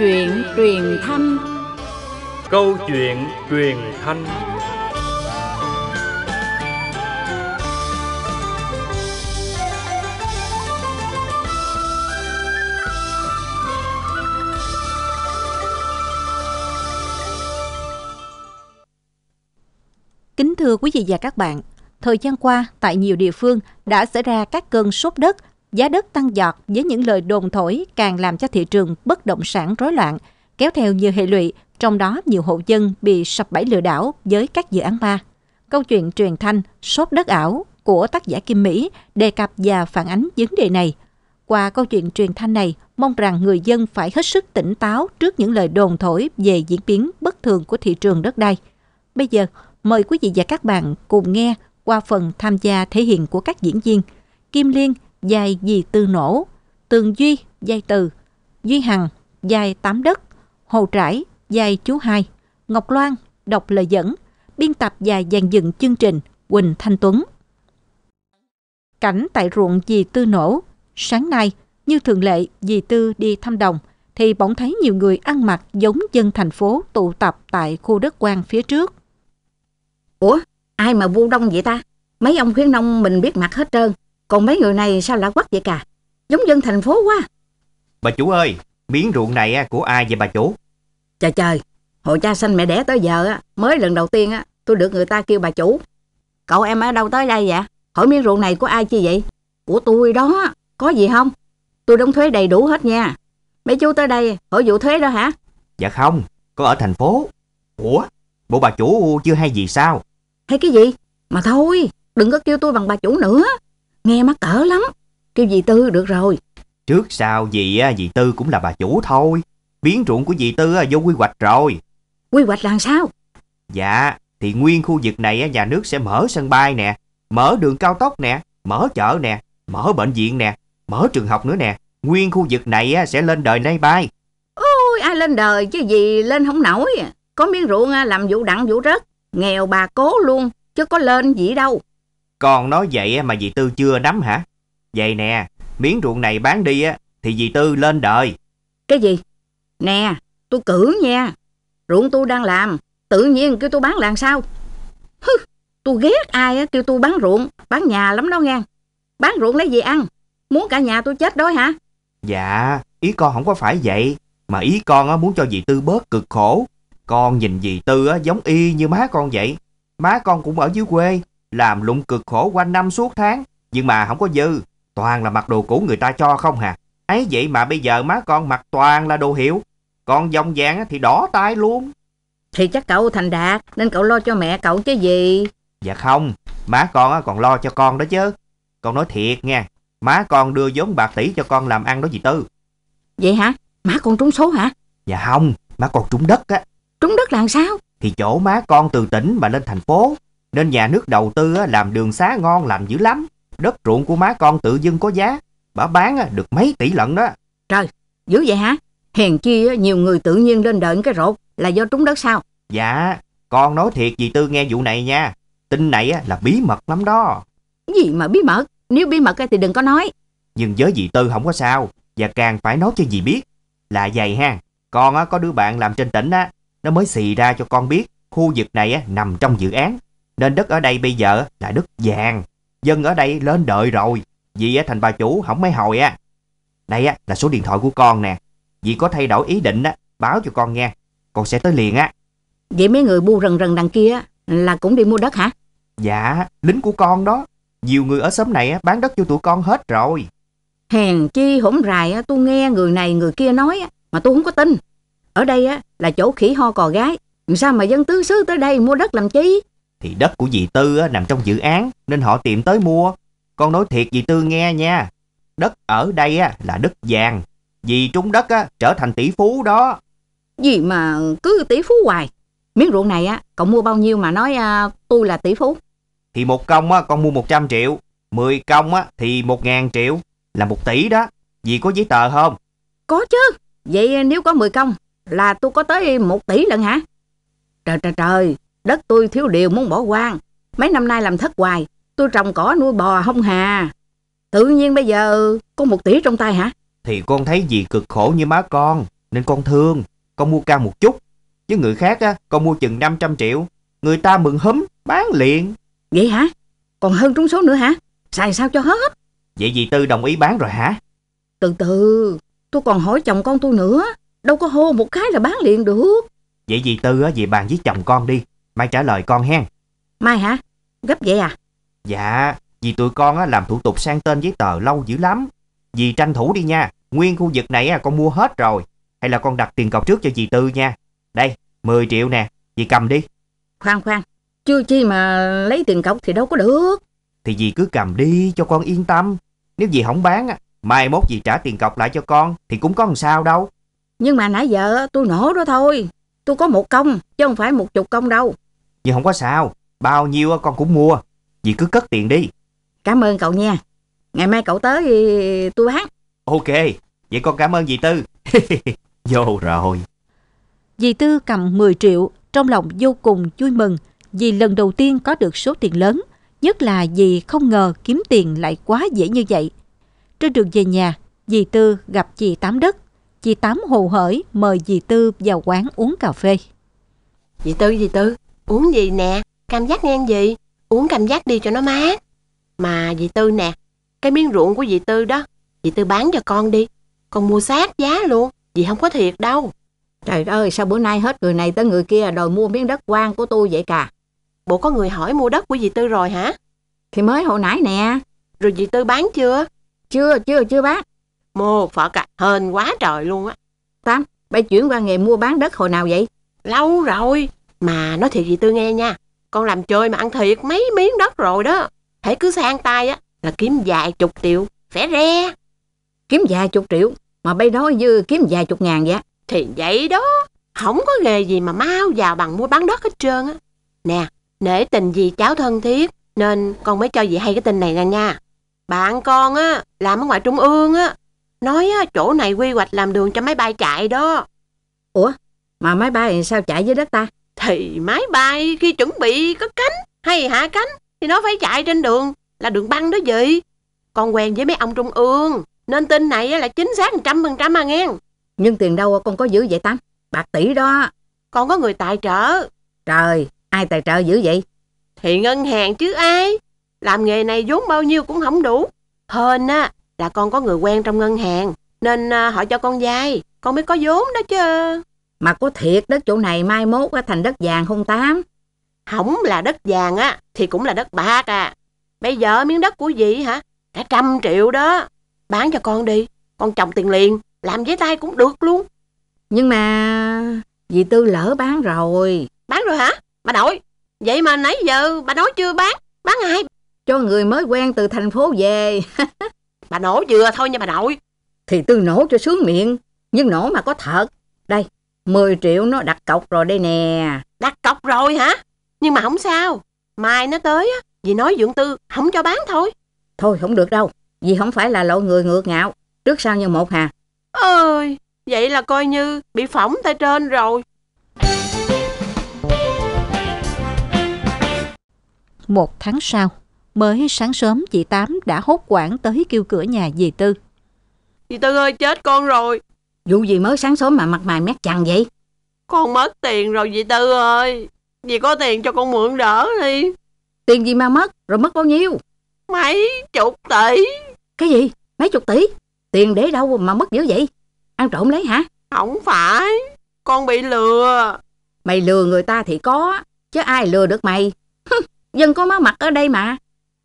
chuyện truyền thanh Câu chuyện truyền thanh Kính thưa quý vị và các bạn, thời gian qua tại nhiều địa phương đã xảy ra các cơn sốt đất giá đất tăng giọt với những lời đồn thổi càng làm cho thị trường bất động sản rối loạn, kéo theo nhiều hệ lụy, trong đó nhiều hộ dân bị sập bẫy lừa đảo với các dự án ma. Câu chuyện truyền thanh Sốt đất ảo của tác giả Kim Mỹ đề cập và phản ánh vấn đề này. Qua câu chuyện truyền thanh này, mong rằng người dân phải hết sức tỉnh táo trước những lời đồn thổi về diễn biến bất thường của thị trường đất đai. Bây giờ, mời quý vị và các bạn cùng nghe qua phần tham gia thể hiện của các diễn viên Kim Liên – dài dì tư nổ, tường duy dài từ, duy hằng dài tám đất, hồ trải dài chú hai, ngọc loan đọc lời dẫn, biên tập và dàn dựng chương trình Quỳnh Thanh Tuấn. Cảnh tại ruộng dì tư nổ, sáng nay như thường lệ dì tư đi thăm đồng thì bỗng thấy nhiều người ăn mặc giống dân thành phố tụ tập tại khu đất quan phía trước. Ủa, ai mà vu đông vậy ta? Mấy ông khuyến nông mình biết mặt hết trơn, còn mấy người này sao lạ quắc vậy cả? Giống dân thành phố quá. Bà chủ ơi, miếng ruộng này của ai vậy bà chủ? Trời trời, hồi cha sanh mẹ đẻ tới giờ mới lần đầu tiên á, tôi được người ta kêu bà chủ. Cậu em ở đâu tới đây vậy? Hỏi miếng ruộng này của ai chi vậy? Của tôi đó, có gì không? Tôi đóng thuế đầy đủ hết nha. Mấy chú tới đây hỏi vụ thuế đó hả? Dạ không, có ở thành phố. Ủa, bộ bà chủ chưa hay gì sao? Hay cái gì? Mà thôi, đừng có kêu tôi bằng bà chủ nữa nghe mắc cỡ lắm kêu dì tư được rồi trước sau gì á, dì tư cũng là bà chủ thôi biến ruộng của dì tư vô quy hoạch rồi quy hoạch làm sao dạ thì nguyên khu vực này nhà nước sẽ mở sân bay nè mở đường cao tốc nè mở chợ nè mở bệnh viện nè mở trường học nữa nè nguyên khu vực này sẽ lên đời nay bay ôi ai lên đời chứ gì lên không nổi có miếng ruộng làm vụ đặng vụ rớt nghèo bà cố luôn chứ có lên gì đâu con nói vậy mà dì Tư chưa nắm hả? Vậy nè, miếng ruộng này bán đi á thì dì Tư lên đời. Cái gì? Nè, tôi cử nha. Ruộng tôi đang làm, tự nhiên kêu tôi bán làm sao? Hứ, tôi ghét ai á, kêu tôi bán ruộng, bán nhà lắm đó nghe. Bán ruộng lấy gì ăn? Muốn cả nhà tôi chết đói hả? Dạ, ý con không có phải vậy. Mà ý con á, muốn cho dì Tư bớt cực khổ. Con nhìn dì Tư á, giống y như má con vậy. Má con cũng ở dưới quê, làm lụng cực khổ qua năm suốt tháng, nhưng mà không có dư, toàn là mặc đồ cũ người ta cho không hả? Ấy vậy mà bây giờ má con mặc toàn là đồ hiệu, còn dòng vàng thì đỏ tay luôn. Thì chắc cậu thành đạt nên cậu lo cho mẹ cậu chứ gì. Dạ không, má con còn lo cho con đó chứ. Con nói thiệt nha, má con đưa vốn bạc tỷ cho con làm ăn đó gì Tư. Vậy hả? Má con trúng số hả? Dạ không, má con trúng đất á. Trúng đất là sao? Thì chỗ má con từ tỉnh mà lên thành phố nên nhà nước đầu tư làm đường xá ngon lành dữ lắm. Đất ruộng của má con tự dưng có giá. Bà bán được mấy tỷ lận đó. Trời, dữ vậy hả? Hèn chi nhiều người tự nhiên lên đợi cái rột là do trúng đất sao? Dạ, con nói thiệt dì Tư nghe vụ này nha. Tin này là bí mật lắm đó. Gì mà bí mật? Nếu bí mật thì đừng có nói. Nhưng với dì Tư không có sao. Và càng phải nói cho dì biết. Là vậy ha. Con có đứa bạn làm trên tỉnh á. Nó mới xì ra cho con biết khu vực này nằm trong dự án nên đất ở đây bây giờ là đất vàng. Dân ở đây lên đợi rồi, vì thành bà chủ không mấy hồi á. Đây á là số điện thoại của con nè, vì có thay đổi ý định á, báo cho con nghe, con sẽ tới liền á. Vậy mấy người bu rần rần đằng kia là cũng đi mua đất hả? Dạ, lính của con đó, nhiều người ở xóm này bán đất cho tụi con hết rồi. Hèn chi hổm rài tôi nghe người này người kia nói mà tôi không có tin. Ở đây là chỗ khỉ ho cò gái, sao mà dân tứ xứ tới đây mua đất làm chi? Thì đất của dì Tư nằm trong dự án nên họ tìm tới mua. Con nói thiệt dì Tư nghe nha. Đất ở đây là đất vàng. Dì trúng đất trở thành tỷ phú đó. Gì mà cứ tỷ phú hoài. Miếng ruộng này á, cậu mua bao nhiêu mà nói à, tôi là tỷ phú? Thì một công á, con mua 100 triệu. 10 công á, thì 1 ngàn triệu. Là 1 tỷ đó. Dì có giấy tờ không? Có chứ. Vậy nếu có 10 công là tôi có tới 1 tỷ lận hả? Trời trời trời, Đất tôi thiếu điều muốn bỏ quan. Mấy năm nay làm thất hoài, tôi trồng cỏ nuôi bò không hà. Tự nhiên bây giờ có một tỷ trong tay hả? Thì con thấy gì cực khổ như má con, nên con thương, con mua cao một chút. chứ người khác á, con mua chừng 500 triệu, người ta mừng húm, bán liền. Vậy hả? Còn hơn trúng số nữa hả? Xài sao cho hết? Vậy gì Tư đồng ý bán rồi hả? Từ từ, tôi còn hỏi chồng con tôi nữa, đâu có hô một cái là bán liền được. Vậy gì Tư á, dì bàn với chồng con đi, Mai trả lời con hen. Mai hả? Gấp vậy à? Dạ, vì tụi con á, làm thủ tục sang tên giấy tờ lâu dữ lắm. Dì tranh thủ đi nha, nguyên khu vực này á, con mua hết rồi. Hay là con đặt tiền cọc trước cho dì Tư nha. Đây, 10 triệu nè, dì cầm đi. Khoan khoan, chưa chi mà lấy tiền cọc thì đâu có được. Thì dì cứ cầm đi cho con yên tâm. Nếu dì không bán, á, mai mốt dì trả tiền cọc lại cho con thì cũng có làm sao đâu. Nhưng mà nãy giờ tôi nổ đó thôi tôi có một công chứ không phải một chục công đâu. Nhưng không có sao, bao nhiêu con cũng mua, dì cứ cất tiền đi. Cảm ơn cậu nha, ngày mai cậu tới thì tôi hát. Ok, vậy con cảm ơn dì Tư. vô rồi. Dì Tư cầm 10 triệu, trong lòng vô cùng vui mừng vì lần đầu tiên có được số tiền lớn, nhất là vì không ngờ kiếm tiền lại quá dễ như vậy. Trên đường về nhà, dì Tư gặp chị Tám Đất chị Tám hồ hởi mời dì Tư vào quán uống cà phê. Dì Tư, dì Tư, uống gì nè, cam giác ngang gì, uống cam giác đi cho nó mát. Mà dì Tư nè, cái miếng ruộng của dì Tư đó, dì Tư bán cho con đi, con mua sát giá luôn, dì không có thiệt đâu. Trời ơi, sao bữa nay hết người này tới người kia đòi mua miếng đất quan của tôi vậy cà Bộ có người hỏi mua đất của dì Tư rồi hả? Thì mới hồi nãy nè. Rồi dì Tư bán chưa? Chưa, chưa, chưa bác. Mô Phật à, hên quá trời luôn á. Tám, bay chuyển qua nghề mua bán đất hồi nào vậy? Lâu rồi. Mà nói thiệt gì tôi nghe nha, con làm chơi mà ăn thiệt mấy miếng đất rồi đó. Thể cứ sang tay á, là kiếm vài chục triệu, phải re. Kiếm vài chục triệu, mà bay đó dư kiếm vài chục ngàn vậy? Thì vậy đó, không có nghề gì mà mau vào bằng mua bán đất hết trơn á. Nè, nể tình gì cháu thân thiết, nên con mới cho dì hay cái tin này ra nha. Bạn con á, làm ở ngoài trung ương á, Nói chỗ này quy hoạch làm đường cho máy bay chạy đó. Ủa, mà máy bay sao chạy dưới đất ta? Thì máy bay khi chuẩn bị có cánh hay hạ cánh thì nó phải chạy trên đường, là đường băng đó gì? Con quen với mấy ông trung ương, nên tin này là chính xác 100% mà nghe. Nhưng tiền đâu con có giữ vậy Tám? Bạc tỷ đó. Con có người tài trợ. Trời, ai tài trợ giữ vậy? Thì ngân hàng chứ ai. Làm nghề này vốn bao nhiêu cũng không đủ. Hên á, là con có người quen trong ngân hàng nên à, họ cho con vay con mới có vốn đó chứ mà có thiệt đất chỗ này mai mốt thành đất vàng không tám không là đất vàng á thì cũng là đất bạc à bây giờ miếng đất của dì hả cả trăm triệu đó bán cho con đi con trồng tiền liền làm giấy tay cũng được luôn nhưng mà dì tư lỡ bán rồi bán rồi hả bà nội vậy mà nãy giờ bà nói chưa bán bán ai cho người mới quen từ thành phố về Bà nổ vừa thôi nha bà nội. Thì tư nổ cho sướng miệng, nhưng nổ mà có thật. Đây, 10 triệu nó đặt cọc rồi đây nè. Đặt cọc rồi hả? Nhưng mà không sao, mai nó tới á, dì nói dưỡng tư, không cho bán thôi. Thôi không được đâu, vì không phải là lộ người ngược ngạo, trước sau như một hà. Ơi, vậy là coi như bị phỏng tay trên rồi. Một tháng sau Mới sáng sớm chị Tám đã hốt quảng tới kêu cửa nhà dì Tư. Dì Tư ơi chết con rồi. Vụ gì mới sáng sớm mà mặt mày mét chằn vậy? Con mất tiền rồi dì Tư ơi. Dì có tiền cho con mượn đỡ đi. Tiền gì mà mất, rồi mất bao nhiêu? Mấy chục tỷ. Cái gì? Mấy chục tỷ? Tiền để đâu mà mất dữ vậy? Ăn trộm lấy hả? Không phải, con bị lừa. Mày lừa người ta thì có, chứ ai lừa được mày. Dân có má mặt ở đây mà,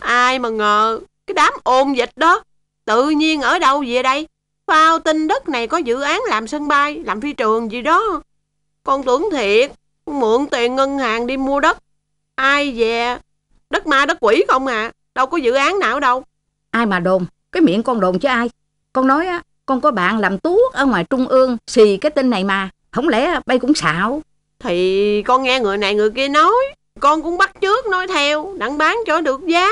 Ai mà ngờ Cái đám ồn dịch đó Tự nhiên ở đâu về đây Phao tin đất này có dự án làm sân bay Làm phi trường gì đó Con tưởng thiệt Mượn tiền ngân hàng đi mua đất Ai về Đất ma đất quỷ không à Đâu có dự án nào đâu Ai mà đồn Cái miệng con đồn chứ ai Con nói á Con có bạn làm tuốt ở ngoài trung ương Xì cái tin này mà Không lẽ bay cũng xạo Thì con nghe người này người kia nói Con cũng bắt trước nói theo Đặng bán cho được giá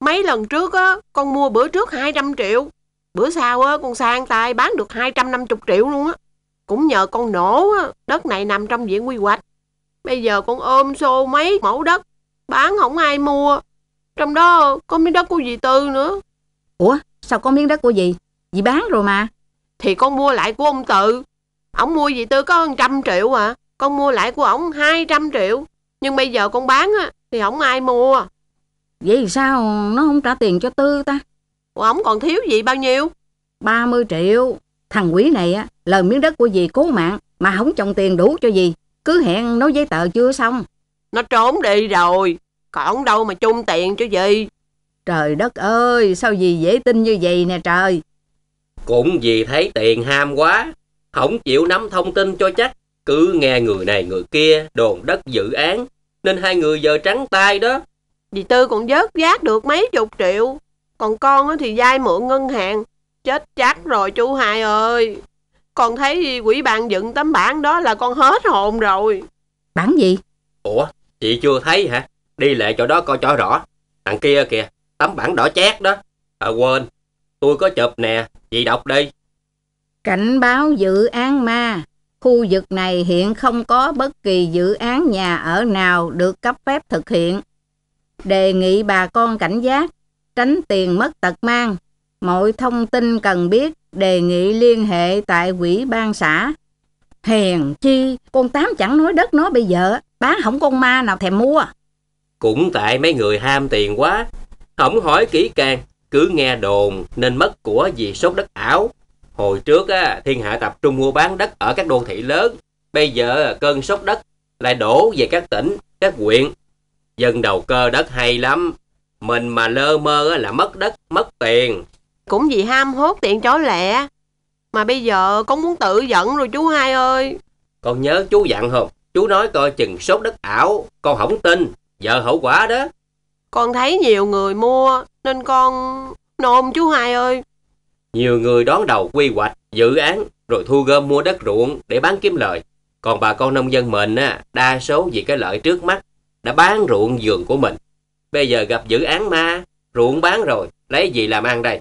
Mấy lần trước á, con mua bữa trước 200 triệu. Bữa sau á, con sang tay bán được 250 triệu luôn á. Cũng nhờ con nổ á, đất này nằm trong diện quy hoạch. Bây giờ con ôm xô mấy mẫu đất, bán không ai mua. Trong đó có miếng đất của dì Tư nữa. Ủa, sao có miếng đất của dì? Dì bán rồi mà. Thì con mua lại của ông Tự. Ông mua dì Tư có 100 triệu à. Con mua lại của ổng 200 triệu. Nhưng bây giờ con bán á, thì không ai mua Vậy sao nó không trả tiền cho Tư ta? ông còn thiếu gì bao nhiêu? 30 triệu. Thằng quý này á, lời miếng đất của dì cố mạng mà không trồng tiền đủ cho dì. Cứ hẹn nói giấy tờ chưa xong. Nó trốn đi rồi. Còn đâu mà chung tiền cho dì. Trời đất ơi, sao dì dễ tin như vậy nè trời. Cũng vì thấy tiền ham quá, không chịu nắm thông tin cho chắc. Cứ nghe người này người kia đồn đất dự án, nên hai người giờ trắng tay đó. Dì Tư còn vớt vát được mấy chục triệu Còn con thì dai mượn ngân hàng Chết chắc rồi chú hai ơi Con thấy quỷ bàn dựng tấm bảng đó là con hết hồn rồi Bản gì? Ủa, chị chưa thấy hả? Đi lệ chỗ đó coi cho rõ Đằng kia kìa, tấm bảng đỏ chát đó À quên, tôi có chụp nè, chị đọc đi Cảnh báo dự án ma Khu vực này hiện không có bất kỳ dự án nhà ở nào được cấp phép thực hiện đề nghị bà con cảnh giác, tránh tiền mất tật mang. Mọi thông tin cần biết đề nghị liên hệ tại quỹ ban xã. Hèn chi, con Tám chẳng nói đất nó bây giờ, bán không con ma nào thèm mua. Cũng tại mấy người ham tiền quá, không hỏi kỹ càng, cứ nghe đồn nên mất của vì sốt đất ảo. Hồi trước á, thiên hạ tập trung mua bán đất ở các đô thị lớn, bây giờ cơn sốt đất lại đổ về các tỉnh, các huyện Dân đầu cơ đất hay lắm. Mình mà lơ mơ là mất đất, mất tiền. Cũng vì ham hốt tiện chó lẹ. Mà bây giờ con muốn tự giận rồi chú hai ơi. Con nhớ chú dặn không? Chú nói coi chừng sốt đất ảo, con không tin, giờ hậu quả đó. Con thấy nhiều người mua, nên con nôn chú hai ơi. Nhiều người đón đầu quy hoạch, dự án, rồi thu gom mua đất ruộng để bán kiếm lời. Còn bà con nông dân mình á, đa số vì cái lợi trước mắt đã bán ruộng vườn của mình. Bây giờ gặp dự án ma, ruộng bán rồi, lấy gì làm ăn đây?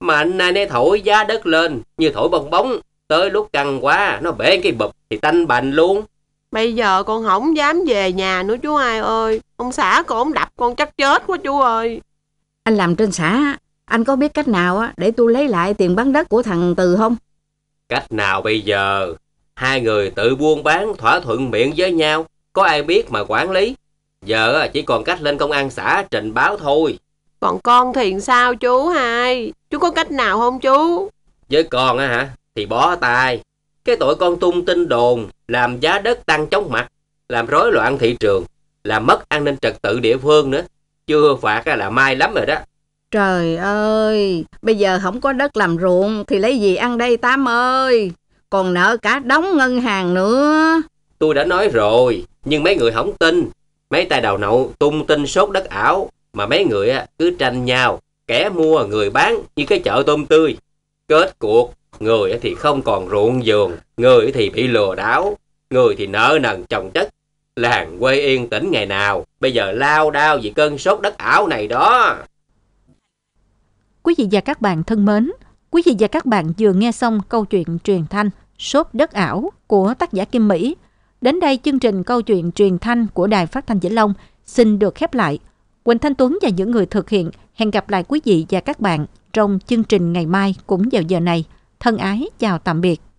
Mà anh này nay thổi giá đất lên như thổi bong bóng, tới lúc căng quá nó bể cái bụp thì tanh bành luôn. Bây giờ con không dám về nhà nữa chú hai ơi, ông xã cổ đập con chắc chết quá chú ơi. Anh làm trên xã, anh có biết cách nào để tôi lấy lại tiền bán đất của thằng Từ không? Cách nào bây giờ? Hai người tự buôn bán thỏa thuận miệng với nhau, có ai biết mà quản lý. Giờ chỉ còn cách lên công an xã trình báo thôi Còn con thì sao chú hai Chú có cách nào không chú Với con á hả Thì bỏ tay Cái tội con tung tin đồn Làm giá đất tăng chóng mặt Làm rối loạn thị trường Làm mất an ninh trật tự địa phương nữa Chưa phạt là may lắm rồi đó Trời ơi Bây giờ không có đất làm ruộng Thì lấy gì ăn đây Tám ơi Còn nợ cả đóng ngân hàng nữa Tôi đã nói rồi Nhưng mấy người không tin Mấy tay đầu nậu tung tin sốt đất ảo mà mấy người cứ tranh nhau, kẻ mua người bán như cái chợ tôm tươi. Kết cuộc, người thì không còn ruộng vườn, người thì bị lừa đảo, người thì nợ nần chồng chất. Làng quê yên tĩnh ngày nào, bây giờ lao đao vì cơn sốt đất ảo này đó. Quý vị và các bạn thân mến, quý vị và các bạn vừa nghe xong câu chuyện truyền thanh Sốt đất ảo của tác giả Kim Mỹ Đến đây chương trình câu chuyện truyền thanh của Đài Phát thanh Vĩnh Long xin được khép lại. Quỳnh Thanh Tuấn và những người thực hiện hẹn gặp lại quý vị và các bạn trong chương trình ngày mai cũng vào giờ này. Thân ái chào tạm biệt.